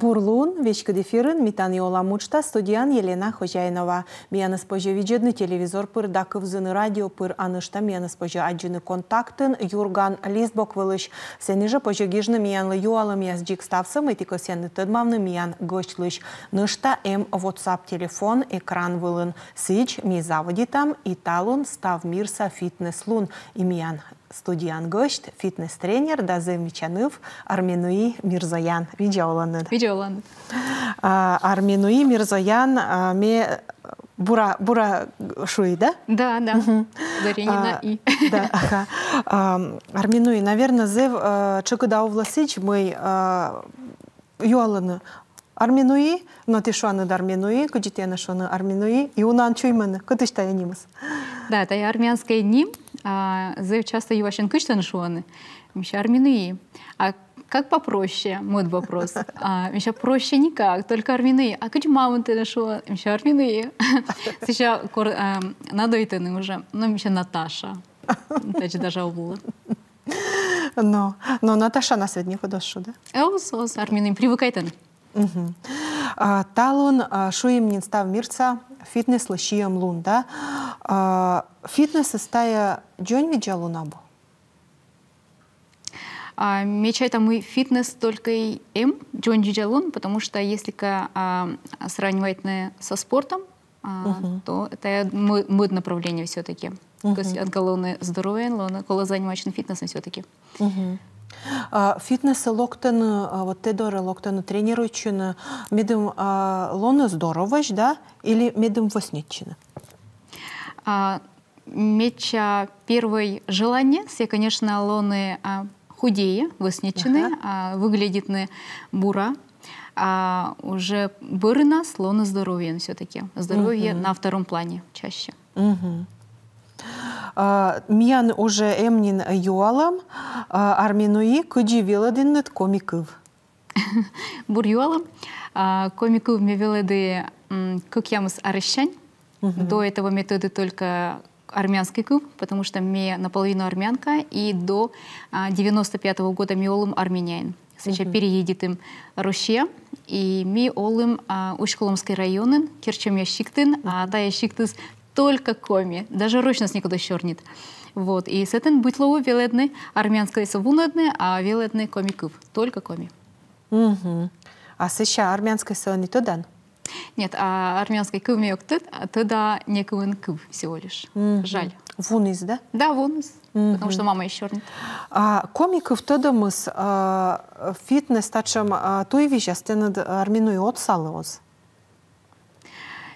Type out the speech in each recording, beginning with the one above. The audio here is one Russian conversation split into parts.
Бурлун, вешкі митан йола мучта, студиян Елена Хожайнова. Мияны спожи виджедны телевизор пыр, дакывзыны радио пыр, анышта мияны спожи аджыны контактын Юрган Лисбок вылыш. Сені же пожи гижны миянлы юалы мияз джик ставсым, этика сені тэдмавны миян гочлыш. Нышта эм ватсап телефон, экран вылын. Сыч ми заводитам, италун став мирса фитнес лун. И студиян гөшт фитнес тренер дазы мичанов арменуи мирзаян видеоланын видеоланын арменуи мирзаян ме бура бура шуи да да да заренина и да ага арменуи наверное зев чыкыда овласыч мы юалыны арменуи но ты шуаны дарменуи кыжитена шуны арменуи и унан чуймыны кытышта янимыз да тая армянская ним зэвчасто ювашен кыштан шуаны, миша армины. А как попроще, мой вопрос. А, миша проще никак, только армины. А как кыч ты нашла, миша армины. Сейчас кор, и а, надойтаны ну, уже, но ну, миша Наташа. Тачи даже обула. Но, но Наташа на сегодня подошла, да? Эус, ос, армины, привыкайтен. Угу. А, талон, а, шуим нин став мирца, фитнес лашиям лун, да. А, фитнес истая джон виджа лунабу. А, меча это мы фитнес только и им, джон джалун, потому что если ка, а, сравнивать на, со спортом, а, угу. то это мы, направление все-таки. Угу. То есть от головы здоровья, когда занимаешься фитнесом все-таки. Угу. А, Фитнеса локтен, а, вот Тедора локтен тренируючи, медим а, лона здороваш, да, или медим восничина? Меча первое желание, все, конечно, лоны худее, восничены, ага. а, выглядит не бура, а уже бырна, лоны здоровье все-таки. Здоровье угу. на втором плане чаще. Угу. А, миян уже эмнин юалам, а, арминуи куди кыджи виладиннет комиков. Бур юалам, а, комикыв ми вилады кыкьямыс арыщань. До этого методы только армянский куб, потому что мы наполовину армянка, и до 95 -го года мы олым армянин. Сейчас переедет им Русия, и мы олым Ушколомский районын, Керчем Ящиктын, а да Ящиктыс только коми, даже ручність нікуди чорніт. Вот. И с І сетен битлоу віледний, армянський савунедний, а віледний комиков только коми. Угу. А сеща армянський сон не туда. Нет, а армянский кыв мёк тыт, а туда не кывын кыв всего лишь. Mm Жаль. Вон да? Да, вон из. Потому что мама еще не. А, комиков туда мы с а, фитнес, тачем, а, той вещь, а стенад арминуй от салоз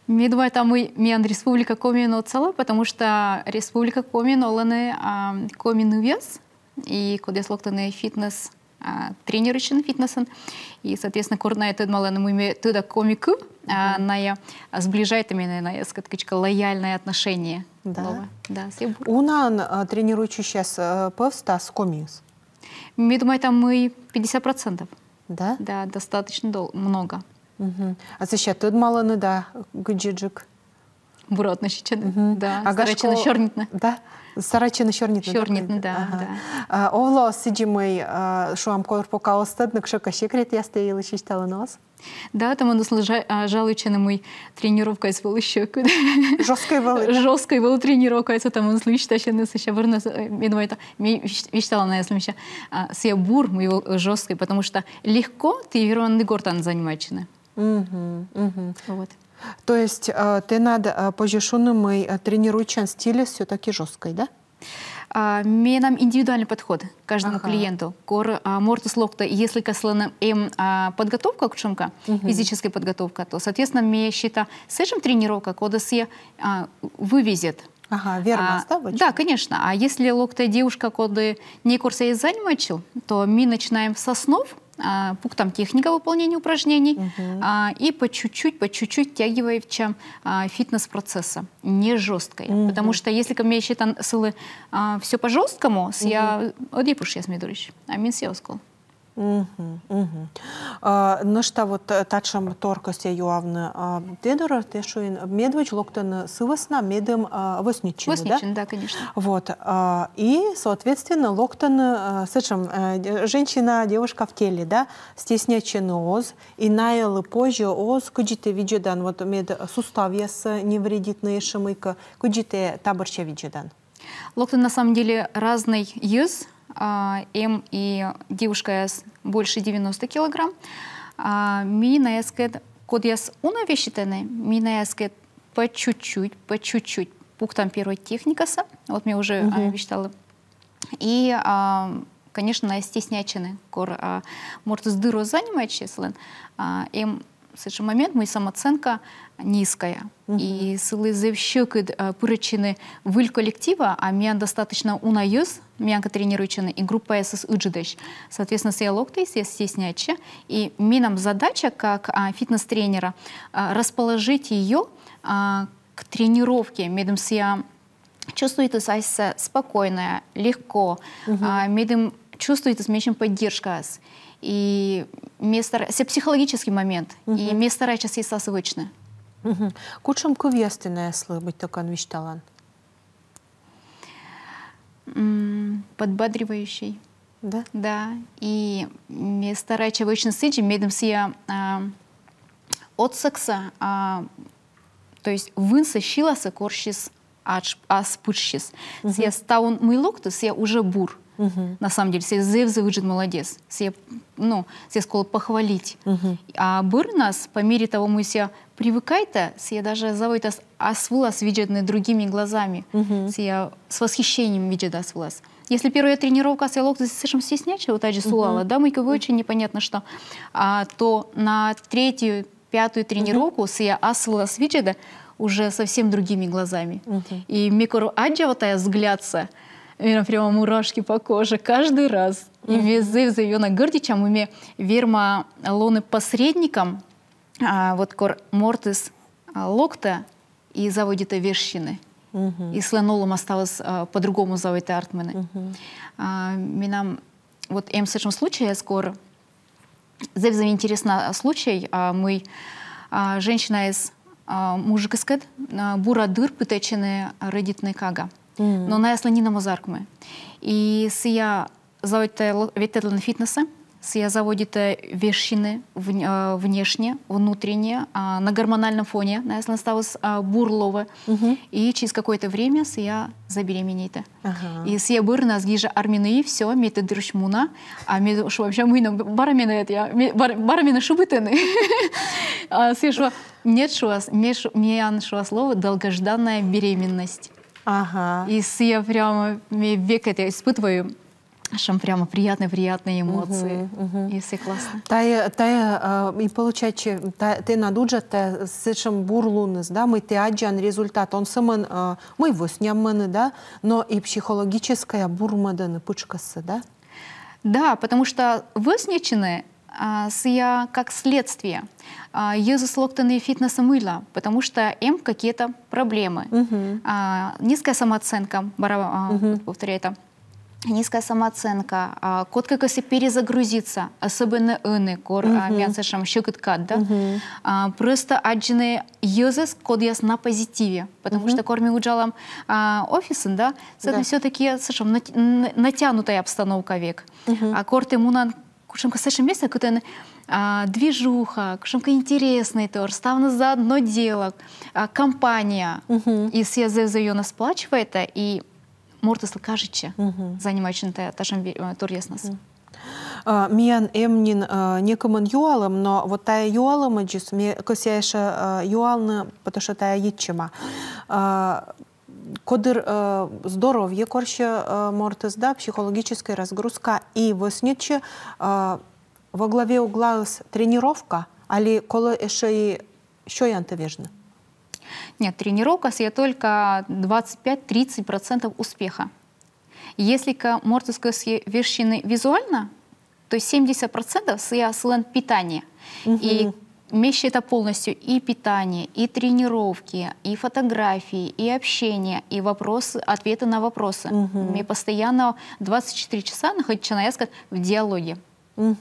там тамы мен республика Комин отсала, потому что республика Комин оланы а, Комин увез, и куда слоктаны фитнес а, тренер үшін фитнесін. И, соответственно, көрдіна айтуды маланы мүйме туда комику, а, ная сближает именно на скаткачка лояльное отношение. Да. Да, Унан тренирующий сейчас повста с комис. Мы думаем, там мы 50%. Да? Да, достаточно долго много. А заща тут мало не да гуджиджик. Буротно шичен, да. Агашко... Сарачина Да. Сарачина шорнитна. Шорнитна, да, а, Овло, вам а, да. Овло сиджимый шуам корпо каостад, накшо кашикрет ясте или шиштала нос. Да, там он жалуется на мой тренировка из волыща. Жесткой волы. Жесткой волы тренировка, это там он слышит, а не еще верно, я думаю, это мечтала на ясном еще. А, Сия бур моего жесткой, потому что легко ты веронный гортан занимаешься. Угу, угу. Вот. То есть э, ты над э, позиционным э, тренирующим стиле все-таки жесткой, да? А, нам индивидуальный подход к каждому ага. клиенту. Кор а, мортус локта, если кослана им эм, а, подготовка к чемка, угу. физическая подготовка, то, соответственно, мы считаем, с этим тренировка, когда се вывезет. Ага, верно, а, Да, конечно. А если локта девушка, когда не курса и занимачил, то мы начинаем с основ, а, пунктам техника выполнения упражнений угу. и по чуть-чуть, по чуть-чуть тягивая в чем а, фитнес-процесса, не жесткой. Угу. Потому что если ко мне считан сылы все по жесткому, угу. я одепуш я смедурич, а я сеоскол. Мхм, мхм. А, ну что вот э, тачам торкося явно. Дедора, а, те, что медведь локтан сывосна медом а, восничин, Восничин, да? да, конечно. Вот. И, соответственно, локтан э, сычам э, женщина, девушка в теле, да, стеснячен оз, и наел позже оз, куджите виджедан, вот мед сустав яс не вредит на ешемыка, куджите таборча виджедан. Локтан на самом деле разный ез, а, М эм и девушка с больше 90 килограмм. А, мина эскет, код яс уна вещитене, мина эскет по чуть-чуть, по чуть-чуть. там первой техникаса. вот мне уже угу. А, вещитала. И, конечно, стеснячены, кор может с дыру занимает числен. Им эм, все ж момент, моя самооценка низкая. Угу. И сылызев щеки причины выль коллектива, а меня достаточно унаюз, меня тренируючены, и группа СС уджидыш. Соответственно, с локтей, я стесняча. И нам задача, как а, фитнес-тренера, а, расположить ее а, к тренировке. Медом я чувствует себя спокойная, легко. Угу. А, медом чувствует меньше поддержка и место, все психологический момент mm и место стараюсь ей созвучно mm -hmm. кучам кувесты на слы быть только вещталан подбадривающий да да и место стараюсь обычно сыджи медом сия а, от секса а, то есть вынса щиласа корщис аж аспышщис mm -hmm. стаун мылок то сия уже бур Угу. На самом деле, се зевзы выжит молодец, се, ну, се скол похвалить. Угу. А бур нас, по мере того, мы все привыкай-то, се даже заводит ас, асвулас видит другими глазами, угу. се с восхищением видит асвулас. Если первая тренировка с локти слишком стеснячая, вот же сулала, угу. да, мы кого очень непонятно что, а, то на третью, пятую тренировку с я асвулас видит уже совсем другими глазами. Угу. И микро аджа вот взглядца, Мені прямо мурашки по коже каждый раз. И везде заявлено гордичам, уме верма лоны посредникам, а, вот кор мортис а, локта и заводите вещины. И с ленолом осталось а, по-другому заводить артмены. А, Минам вот в этом случае скоро Здесь интересно а, случай, а мы а, женщина из а, мужика скет, а, бура дыр пытачены родитный кага. Mm. Но нея слонина мозаркме. И сия заводите ветедлен фитнеса, сия заводите вещины а, внешне, внутренне, а, на гормональном фоне, а, на если сталось бурлове. mm И через какое-то время сия забеременеете. Ага. И сия бырна сгижа армины все, мете дыршмуна, а мете шо вообще мы барамины это я, барамины шубытыны. Сия шо, нет шо вас, мян шо слово долгожданная беременность. Ага. И я прямо мне век это испытываю. что прямо приятные-приятные эмоции. Угу, угу. И все классно. Та, та, а, и получается, та, ты надуджа, та этим бурлунес, да, мы ты аджан результат, он сам саман, а, мы его снямен, да, но и психологическая бурмадан пучкасы, да? Да, потому что выснечены а, сыя как следствие а, езу слоктаны фитнеса мыла, потому что им эм какие-то проблемы. А, низкая самооценка, повторяю это, низкая самооценка, код кот как если перезагрузиться, особенно ины, кор угу. мясышем, щекоткат, да, просто аджины езес, кот яс на позитиве, потому что корми уджалом а, офисен, да, это да. все-таки, слышим, натянутая обстановка век, а корт иммунан кушамка сашымесе кутен а, движуха кушамка интересный тор ставно за одно дело а, компания угу. и все за ее нас плачивает а, и мортас лакажиче угу. занимающийся э, ташам э, тор яснас угу. А, мен эмнин э, некомын юалым, но вот тая юалым джис, ме косяйша юалны, потому что та тая етчема. А, Кодир кодыр здоровье корща да, психологическая разгрузка и восниче во главе угла тренировка, али коло еще и еще я антовежно. Нет, тренировка я только 25-30% успеха. Если к мортыской вершины визуально, то 70% с я слен питания. Mm -hmm. И вместе это полностью и питание, и тренировки, и фотографии, и общение, и вопросы, ответы на вопросы. Угу. Мне постоянно 24 часа находится на сказать, в диалоге. Угу.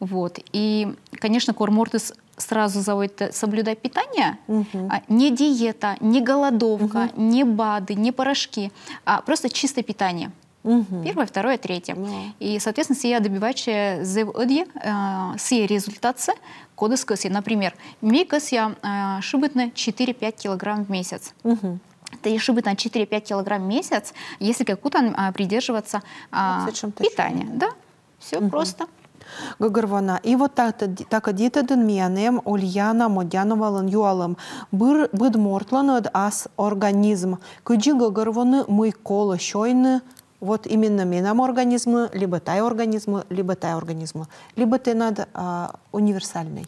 Вот. И, конечно, кормортис сразу заводит э, соблюдать питание, угу. а, не диета, не голодовка, угу. не БАДы, не порошки, а просто чистое питание. Угу. Первое, второе, третье. Да. И, соответственно, добиваюсь, добиваче зеводье, э, сия результаты, кода скоси. Например, микос я шибытно 4-5 килограмм в месяц. Угу. Это и шибы на 4-5 килограмм в месяц, если какую-то а, придерживаться а, питания. Да, все угу. просто. Гагарвана. И вот так так дита дынмиянем Ульяна Модяновалын юалым. Быр быдмортланад ас организм. Кыджи гагарваны мы колы щойны вот именно менам организма, либо тай организма, либо тай организма. Либо ты надо а, универсальный.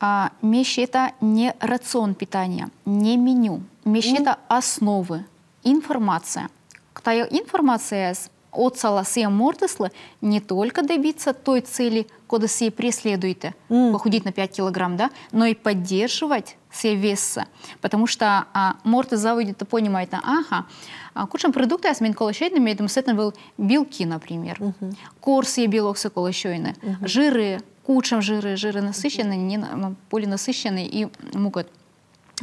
А, мещ это не рацион питания, не меню. Мещ mm. это основы, информация. К той информации с от саласы мортыслы не только добиться той цели, куда сей преследуете, mm. похудеть на 5 килограмм, да, но и поддерживать сей веса. Потому что а, морты заводит и понимает, а, ага, а, кучем продукты, а смен колощейными, я думаю, с этим был белки, например. Mm -hmm. Корс и белок с колощейны, mm -hmm. жиры, кучем жиры, жиры насыщенные, mm -hmm. не, полинасыщенные и могут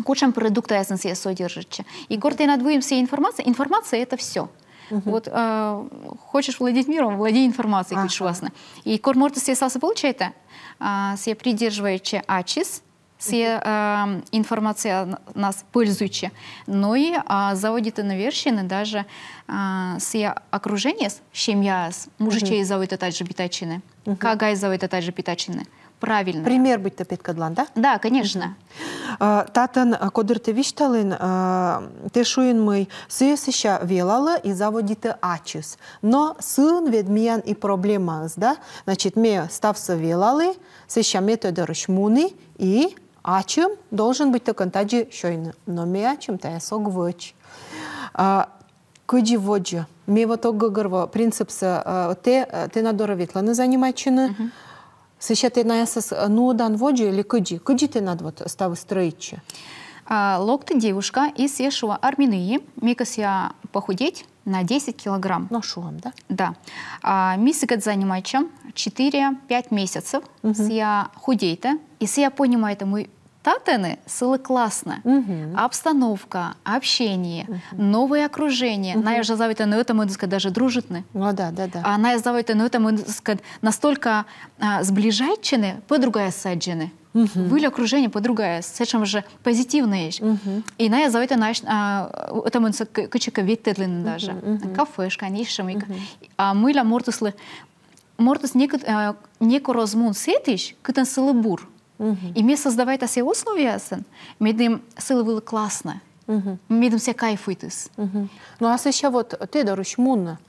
кучем продукта эссенция содержится. И гордый надвоим все информация. Информация – это все. Угу. Вот э, хочешь владеть миром, владей информацией ага. кучевасна. И кор мортис я получается, э, а, се придерживаючи ачис, се э, а, информация нас пользуючи, но ну и э, заводите навершины даже э, се окружение, семья, мужичей угу. заводит также питачины, угу. кагай заводит также питачины. Угу правильно. Пример быть то петкадлан, да? Да, конечно. Э, татан, Татын э, кодыр тевишталын э, тешуин мы сыесыща велала и заводите ачис. Но сын ведмиян и проблема, да? Значит, мы стався велалы, сыща методы рышмуны и ачим должен быть то такой таджи щойно. Но мы чем тая сог вочь. Кыджи воджи. Мы вот оггарва принципса те, те надоровитланы занимачены. Uh -huh. Să šeit ir nesas nodanvodži или кыджи? Кыджи ты над вот ставы строичи? А, Локты девушка из Ешуа Арминии. Микас я похудеть на 10 килограмм. На ну, шуам, да? Да. А, Мисигат занимает чем? 4-5 месяцев. Угу. Я худейта. И я понимаю, это мой Татены – силы класна, угу. обстановка, общение, угу. новое окружение. Угу. Најзавите на ну, это, можно сказать, даже дружитны. Ну да, да, да. А најзавите на ну, это, можно сказать, настолько а, сближајчены, подругая саджены. Угу. Были окружение подругая, сечем уже позитивные вещи. Угу. И најзавите на а, это, можно сказать, качека ветедлины даже. Угу. Кафешка, нишамика. Угу. А мы ла мортусли, мортус неко, а, неко э, размун сетиш, кытан сылы бур. И мы Име создавайт асе условиясын, медим сыл был классно. Медим се кайфуйтыс. Ну а еще вот ты даруш мунна.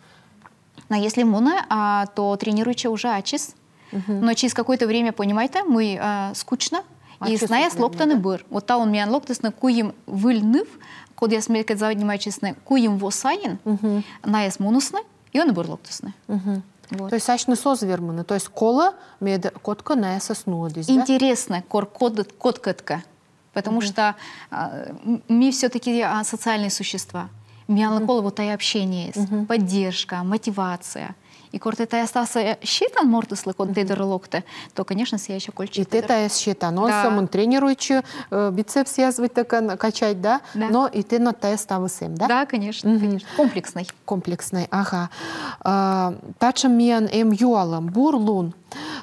Но ну, если мунна, а, то тренируйте уже ачис. Но ну, через какое-то время, понимаете, мы а, скучно, и сная слоптаны быр. Вот та он меня локтысны куем выльныв, код я смелькать заводнимай честны, куем восаин, наяс мунусны, и он быр локтысны. Вот. Taisa sozvirmana, taisa kola, mēda kotka nesas nodis. Интересно, да? кор код, коткатка. Потому mm -hmm. что э, а, мы все-таки а, социальные существа. Миалоколову mm -hmm. вот а и общение есть, mm -hmm. поддержка, мотивация. И корты тая стаса э, считан мортыслы кон ты локте, то, конечно, сия еще кольчик. И те тая щитан, он сам он тренируючи э, бицепс язвить так качать, да? да? Но и ты на тая ставы сэм, да? Да, конечно, mm -hmm. конечно. Комплексный. Комплексный, ага. А, Тачам мен эм юалам, бур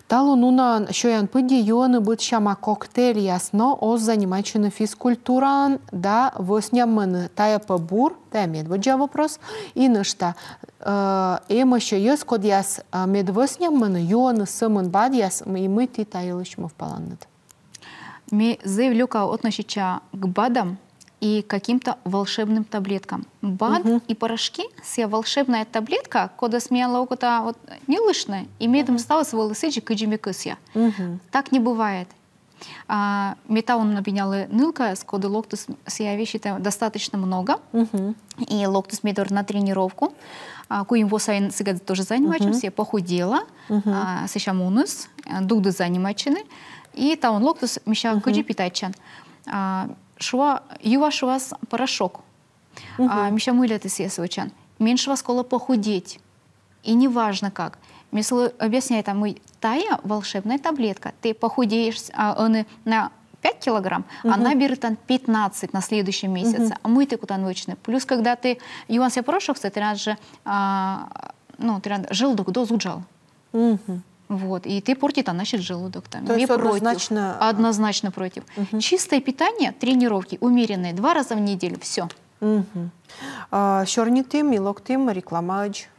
Талун унан шоян пынди юаны быт шама коктейль ясно оз занимайчыны физкультуран да восня мэны тая бур да медводжа вопрос и нышта э, эм еще код яс э, медвосня мыны юаны сымын бад яс и мы ти тайылышмы в паланнат. Ми заявлю ка к бадам и каким-то волшебным таблеткам. Бад угу. и порошки сия волшебная таблетка, когда смела окота а вот не лышная, имеет угу. стало свой лысыджик и джимикысья. Угу. Так не бывает. А, мета он обвиняла нылка, с коды локтус сия вещи достаточно много. Угу. И локтус медор на тренировку. А, куим восайн сыгады тоже занимаем, угу. я похудела, угу. а, сыща мунус, дугды занимачены. И таун локтус меща угу. кыджи питайчан. А, шуа юва шуас порошок. Угу. А, меща мылят и съесывачан. Меньше вас кола похудеть. И неважно как. Мисло объясняет, а мы тая волшебная таблетка. Ты похудеешь а, он на 5 килограмм, угу. она берет там 15 на следующем месяце. Угу. А мы ты куда ночные. Плюс, когда ты юан себя порошок, раз же а, ну, ты желудок дозуджал. Угу. Вот, и ты портит, а значит желудок там. То не есть против, однозначно... однозначно против. Угу. Чистое питание, тренировки умеренные, два раза в неделю, все. А, угу. Щорни тим, мілок тим, рекламач.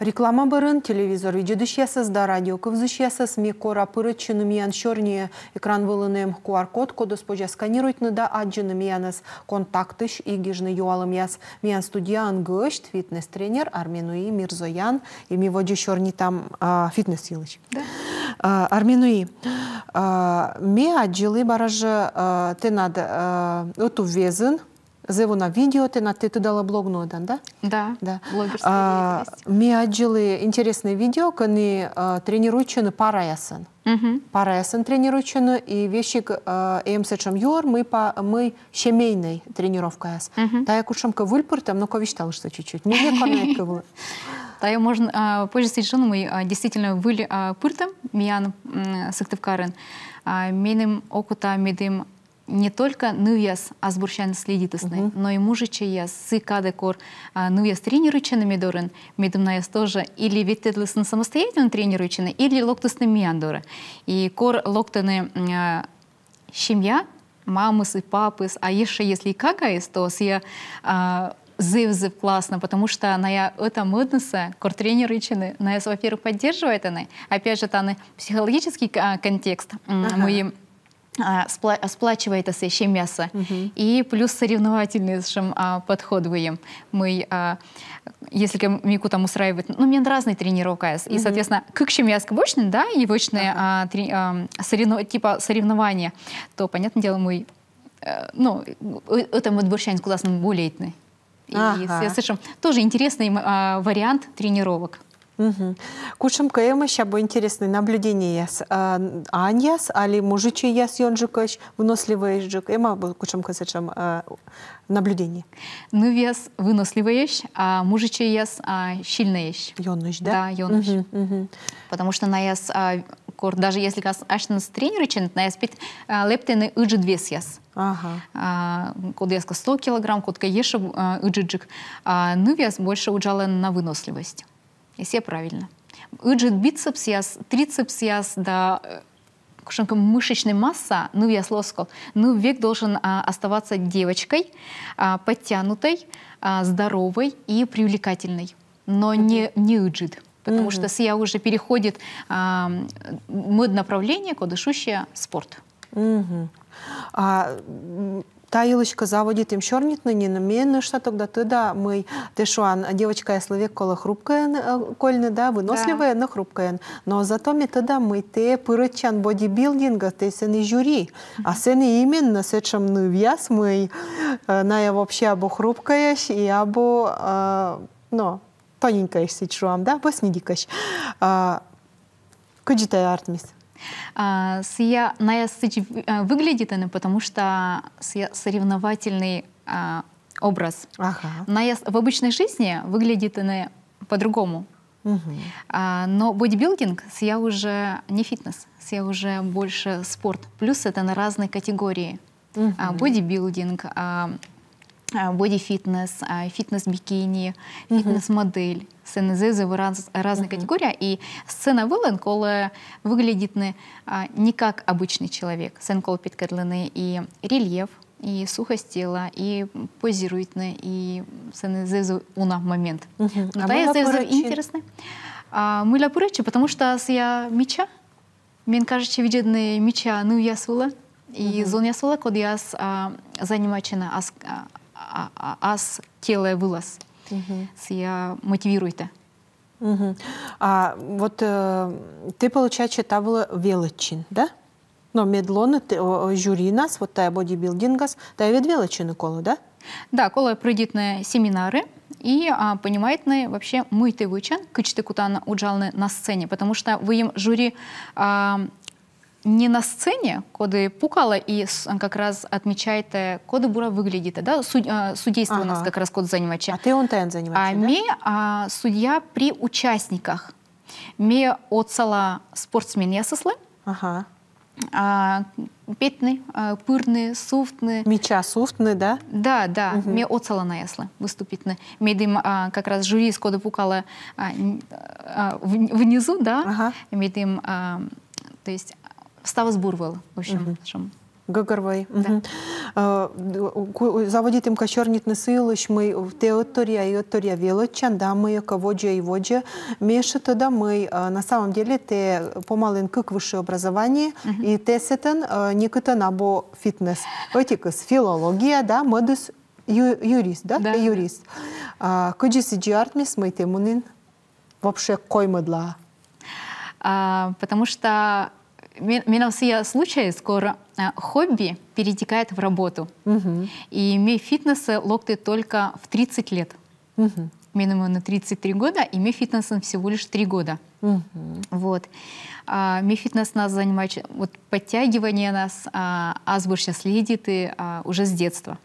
Реклама барын, телевизор видедущесіз, да радио ме мекора пыры чынымиян шөрне экран вылыным QR-код кодыс пожа сканируйтны да аджынымияныз, контактыш и юалым яс. Миян студияан гышт, фитнес-тренер Арменуи Мирзоян, и ми воджи там а, фитнес елыч. Да. А, Арменуи, а, ме аджылы баражы тенад өту везын, зевона видео, ты на ты туда блогнула, да? Да. Да. а, мы отжили интересное видео, они а, тренируются параясен. Угу. Параясен тренируются и вещи а, МСЧМ эм юр мы по мы семейной тренировкой яс. Угу. Та я кушамка вульпур там, но ковиштал что чуть-чуть. Не ну, не коннекковала. я можно а, позже сечен мы а, действительно выли а, пыртом миян сыктывкарын. Меним окута медим не только нуяс азбурчан следитосный, uh -huh. но и мужичи яс, сы кады кор а, нуяс тренируйчаны медорын, медумнаяс тоже, или ветедлысын самостоятельно тренируйчаны, или локтысны миандоры. И кор локтаны э, семья, а, мамы и папы, а еще если и какая то с я э, а, зывзыв классно, потому что она я это модноса, кор тренерычины, на я, во-первых, поддерживает она, опять же, это психологический контекст, ага. мы спла сплачивается ще м'ясо. Угу. и плюс соревновательнейшим а, подходуем. Мы, а, если Мику там устраивает, ну, мне разные тренировки, угу. и, соответственно, как еще мяско бочный, да, и бочные ага. а, три, а, соревно, типа соревнования, то, понятное дело, мы, а, ну, это мы отборщаем классно болеетны. И, ага. совершенно тоже интересный а, вариант тренировок. Кушам еще, або интересное наблюдение яс. А, ань яс, али мужичи яс ёнжикаш, выносливый жик. Эма был кушам казачам наблюдение. Ну яс выносливый еш, а мужичи яс сильный а, еш. Ёныш, да? Да, ёныш. Потому что на яс а, кор, даже если кас ашнас тренер ичен, на яс пит лептены ыджи двес яс. Ага. Код яска 100 килограмм, кодка еша ыджиджик. Ну яс больше уджален на выносливость все правильно. Уджит бицепс яс, трицепс яс, да, э, кушенка мышечная масса, ну я слоскал, ну век должен а, оставаться девочкой, а, подтянутой, а, здоровой и привлекательной, но mm не, не уджит. Потому mm -hmm. что сия уже переходит а, мод направление, куда шущая спорт. Mm -hmm. А та илышка заводи тем шорнит на не намеренно что тогда ты да мы ты шуан девочка я словек кола хрупкая э, кольна да выносливая да. но хрупкая но зато мы тогда мы те пырычан бодибилдинга ты сыны жюри а сыны именно с этим ну вяз мы э, на я вообще або хрупкая и або ну, но тоненькая сечуам да бо снидикаш а, куджитая артмис а, Сия наясыч а, выглядит она, потому что соревновательный а, образ. Ага. Наяс в обычной жизни выглядит она по-другому. но бодибилдинг с я уже не фитнес, с я уже больше спорт. Плюс это на разные категории. Угу. А, бодибилдинг, боди-фитнес, э, э, фітнес-бікіні, фітнес-модель. Це низизово раз, разна uh-huh. категорія. І сцена вилен, коли виглядить а, не, не як обичний чоловік. Це коли підкидлений і рельєф, і сухость тіла, і позіруйтне, і це низизо уна у uh момент. а та а, я зизо інтересне. А, ми ляпуречі, тому що я міча, мені кажучи, віджедне міча, ну я сула, і uh-huh. зон я сула, коли я з, а, а, а, ас теле вылаз. Сия мотивируйте. Угу. А вот э, ты, получается, табыла велочин, да? Но медлоны жюри нас, вот тая бодибилдингас, тая вид велочины колы, да? Да, кола на семинары и а, понимает на вообще мы ты вычен, кычты кутана уджалны на сцене, потому что вы им жюри а, не на сцене коды пукала и і якраз відмічаєте, э, коли була выглядит, да? Э, судейство ага. у нас как раз код займача. А ты он тен займача, а да? ми а, суддя при участниках, Ми оцала спортсмен я сосли. Ага. А, петны, а, пырны, суфтны. Меча суфтны, да? Да, да. Угу. Ме оцала на ясла выступить. Ме дым а, как раз жюри из кода пукала а, а, внизу, да? Ага. Ме дым, а, то есть Ставас Бурвел, в общем. Угу. Гагарвай. Э, Заводитим кашорнит на силыш мы в теотория и теория велочан, да, мы ководжа и воджа. Меша тогда мы э, на самом деле те помален как высшее образование и те сетен э, некто набо фитнес. Этикас филология, да, модус юрист, да, юрист. А, Куди сиди артмис мы смыть имунин вообще коймадла? А, потому что мина все случаи скоро хобби перетекает в работу. И мой фитнес локты только в 30 лет. Минимум на 33 года, и мы фитнесом всего лишь 3 года. Вот. А, ми фитнес нас занимает, вот подтягивание нас, а, азбур сейчас следит и а, уже с детства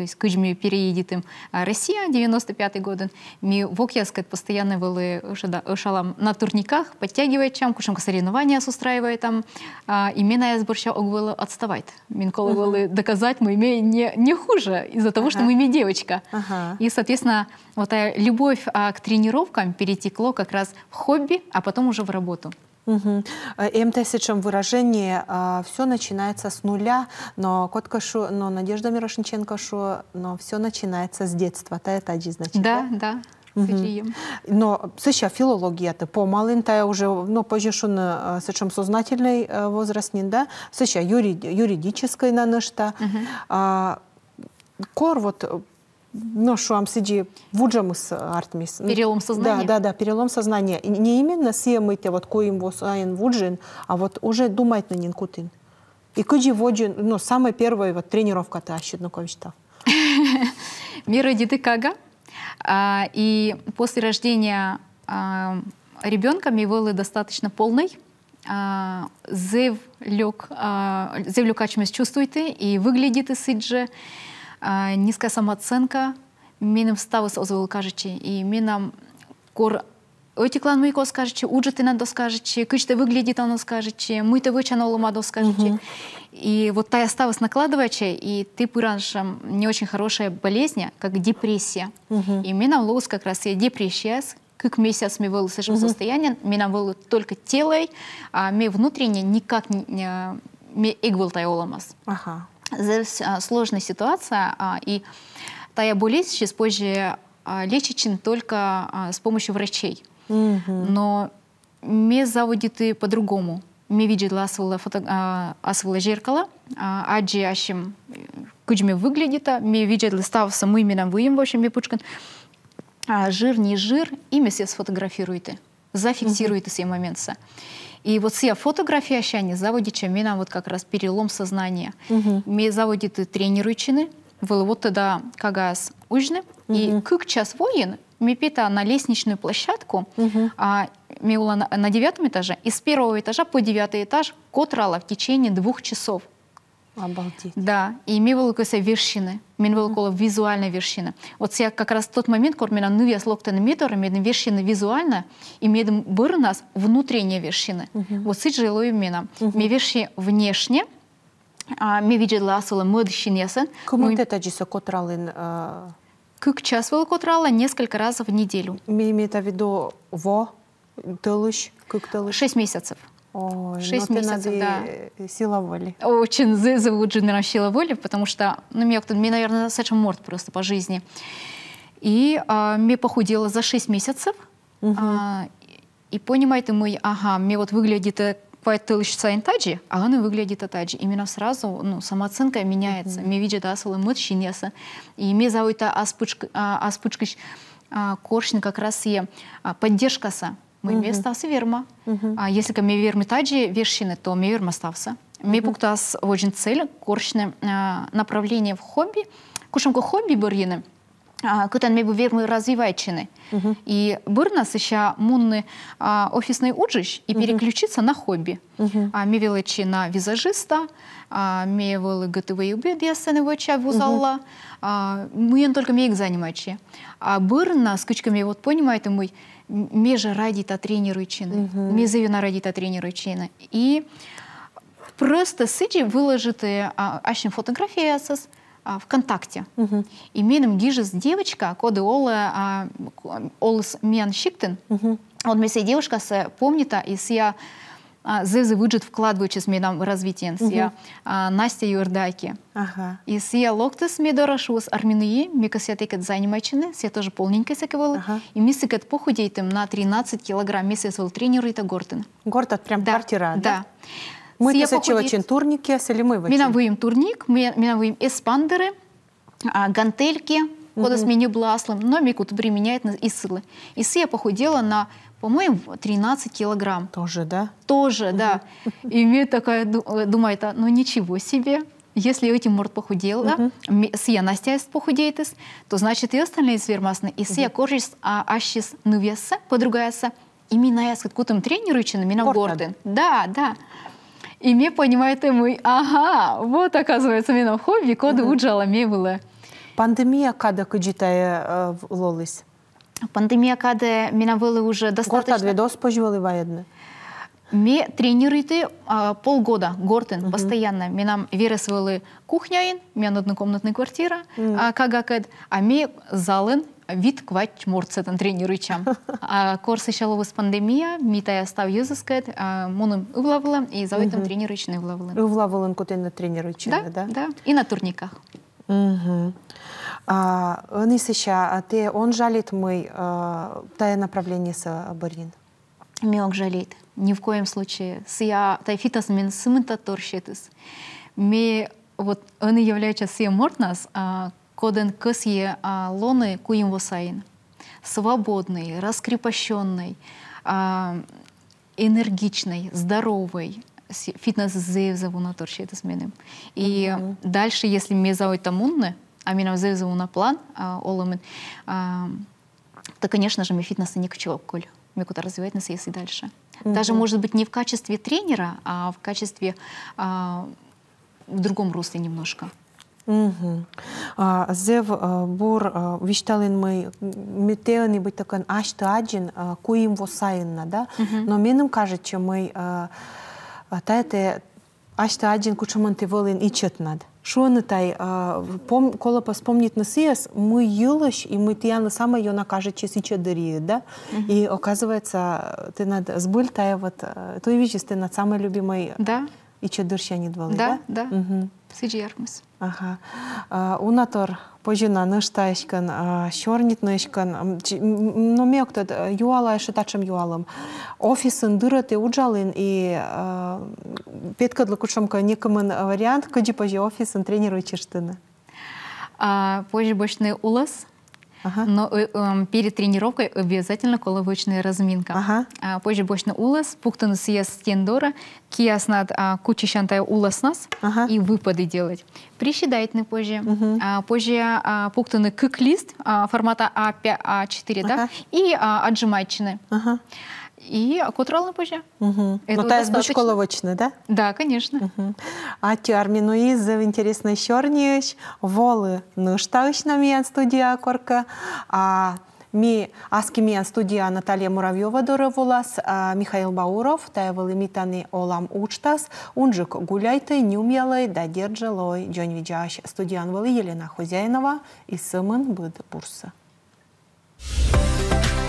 то есть переедет им а, Россия 95 год. ми вокьяскет постоянно вели э, э, шалам на турниках подтягивает чем кушамка соревнования устраивает там а, Именно я сборща огвела отставать минколы вели доказать мы имеем не, не хуже из-за того что мы имеем девочка и соответственно вот э, любовь а, к тренировкам перетекло как раз в хобби а потом уже в работу Угу. Э, МТС, чем выражение а, все начинается с нуля, но коткашу, но Надежда Мирошниченкашу, но все начинается с детства. Та это один значит. Да, да. да. Угу. Но сыща филология ты по та уже, но ну, позже что на, э, сычем сознательный э, возраст не да, сыща юри, юридической нанышта. Угу. А, кор вот ну, шуам сиджи вуджамус артмис. Э, перелом сознания. Да, да, да, перелом сознания. Не именно съемыть, вот коим вос айн вуджин, а вот уже думает на нинкутин. И куджи воджин, ну, самая первая вот тренировка то ощутно Мира деды кага. А, и после рождения а, ребенка Мивелы достаточно полный, а, Зев лег, зев чувствует и выглядит и сидже. А, низкая самооценка менің ставыс озыл кажучи и менам кор Өтеклан мый кос кажучи, уджы тынан дос кажучи, кычты выглядит оно скажучи, мыты вычан олома дос кажучи. И вот та оставась накладывача, и ты пыраншам не очень хорошая болезнь, как депрессия. И меня лоус как раз и депрессия, как месяц мы был в состоянии, меня было только телой, а мы внутренне никак не, не игвал тайоламас. Ага. Здесь а, сложная ситуация, а, и тая болезнь сейчас позже а, лечится только с помощью врачей. Но мы заводите по-другому. Мы видели асвала, фото, асвала зеркало, аджи ашим, как мы выглядит, мы видели став самым именем выем, в общем, мы пучкан. Жир, не жир, и мы все сфотографируете, зафиксируете mm -hmm. все моменты. И вот сия фотографиящане заводича мина вот как раз перелом сознания. Угу. заводит и тренируйчины, было вот тогда кагас ужны. Угу. И как час воин, ми пита на лестничную площадку, угу. а ми на, на девятом этаже, и с первого этажа по девятый этаж котрала в течение двух часов. Обалдеть. Да, и ми был көсе вершины, мен был то визуальная вершина. Вот я как раз тот момент, когда меня ну я слогтен мидор, мен вершина визуально, и мен у нас внутренние вершины. Вот сыт жилой мена. Ми верши внешне, а ми видела асула мыдщинесен. Кому это ну, джисо котралын а? Кык час был котрала несколько раз в неделю. Ми имеет в виду во, тылыш, как тылыш? Шесть месяцев. Ой, ну Шесть но месяцев, ты надо да. сила воли. Очень зовут джинером сила воли, потому что, ну, меня, мне, наверное, совершенно морт просто по жизни. И а, мне похудела за 6 месяцев. Угу. А, и понимаете, мой ага, мне вот выглядит квайтылышца э, интаджи, а она выглядит атаджи. Именно сразу ну, самооценка меняется. Мне видит асылы мытщинеса. И мне зовут аспучкаш а, а, коршин как раз и а, поддержка поддержкаса. Мы Мынбе стасы верма. А Если ко мне вермы таджи вершины, то мне верма ставса. Мне пуктас очень цель, корчное а, направление в хобби. Кушамку хобби бурины. А, мне мебу вермы развивайчины. И бурнас еще мунны а, офисный уджищ и переключиться на хобби. Ми величи на визажиста, ми вели готовые убедесены воча вузалла. Мы только ми их занимаючи. А бурна с кучками вот понимает, и мы меже радіта тренуючини, угу. мізивіна радіта тренуючини. І просто сиджі виложити ашін фотографіясас, а, ВКонтакте. Угу. И менем гижес девочка, коды ола, олс мен шиктен, угу. он месе девушка с помнита, и с я а, зызы выджит вкладываючи смедам развитие сия а, Настя Юрдаки. И сия локты смедорашус арминуи, микосятекет занимайчины, сия тоже полненькая сякивала. И мы сикет похудеет им на 13 килограмм месяц вол тренер и гортен. Горд от прям квартира, Да. Мы тысячева чин турники, а сели мы Мина выем турник, мина выем эспандеры, гантельки, когда с -hmm. сменю бласлым, но микут применяет на исылы. Исы я похудела на, по-моему, 13 килограмм. Тоже, да? Тоже, да. И мне такая э, думает, а, ну ничего себе, если эти морд похудел, да, сия настяйс похудеет, то значит и остальные звермасны, и сия коржис, а ащис нувеса, подругается, и минаяс, как кутым тренеру, и мина горден. Да, да. И мне понимает и мы, ага, вот оказывается, меня хобби, коды уджала мне было. Пандемия када кыжитая лолыс? Пандемия када мина было уже достаточно... Горта дведос поживали воедны? Ме тренируйте а, полгода, гортен, uh постоянно. Ми нам вересвали кухняин, ми однокомнатная квартира, uh -huh. а, кагакед, а ме залын вид квач морцетен тренируйчам. а, корсы шаловыс пандемия, ми тая став юзыскет, а, моным увлавлым и заводом uh -huh. тренируйчный увлавлым. Увлавлым котен тренируйчный, да? Да, да. И на турниках. Угу. А, Нисыща, а ты, он жалит мы, а, тае направление с Барин? Мёк жалит. Ни в коем случае. С я тайфитас мен сымынта торщитыс. Ми вот он является сия мортнас, а, коден кысье а, лоны куим восаин. Свободный, раскрепощенный, а, энергичный, здоровый, фитнес зев зевзавуна это сменим. И mm -hmm. дальше, если мезой тамунны, а меня зевзавуна план, олымын, а, а, то, конечно же, мы фитнеса не коль Мы куда развивать нас если дальше. Даже, может быть, не в качестве тренера, а в качестве а, в другом русле немножко. Зев бур вишталин мы метеони быть такой аж ты один куим восайна, да? Но мне менем кажется, мы Tātad а ашта один кучаманты волын ичетнад. Шуны тай а, пом колопа вспомнит на сиес, мы юлыш, и мы тияна сама ее накажет чесича дыри, да? И оказывается, ты над сбыль тая вот, то и видишь, ты над самой любимой да? ичедір шәні двали? да? Да, да. Сыджиярмыз. Ага. Уна тор пожина нышта ишкан, шорнит нышкан, но мектад э, юала еще тачем юалым. Офисын дырыты уджалын и петкадлы кучамка некомын вариант, каджи пожи офисын тренируй чештыны. Позже бочный улас, Ага. Но э, эм, перед тренировкой обязательно коловочная разминка. Ага. А, позже больше улас, пухтан съест стендора, киас над а, куча шантая улас нас ага. и выпады делать. прищедает на позже. Угу. А, позже а, пухтаны кык-лист а, формата А4, а ага. да, и а, отжимайчины. Ага и акутрал позже. Угу. Это вот аз бушкола да? Да, конечно. Угу. А термину из интересно щорниш, волы ну штаучна миян студия корка, а ми аскимиян студия Наталья Муравьева дорыволас, а Михаил Бауров, таевалы митаны олам учтас, унжик гуляйты, нюмьялай, да держалой, джон виджаш, студиан валы Елена Хозяинова и сымын быд бурса. Thank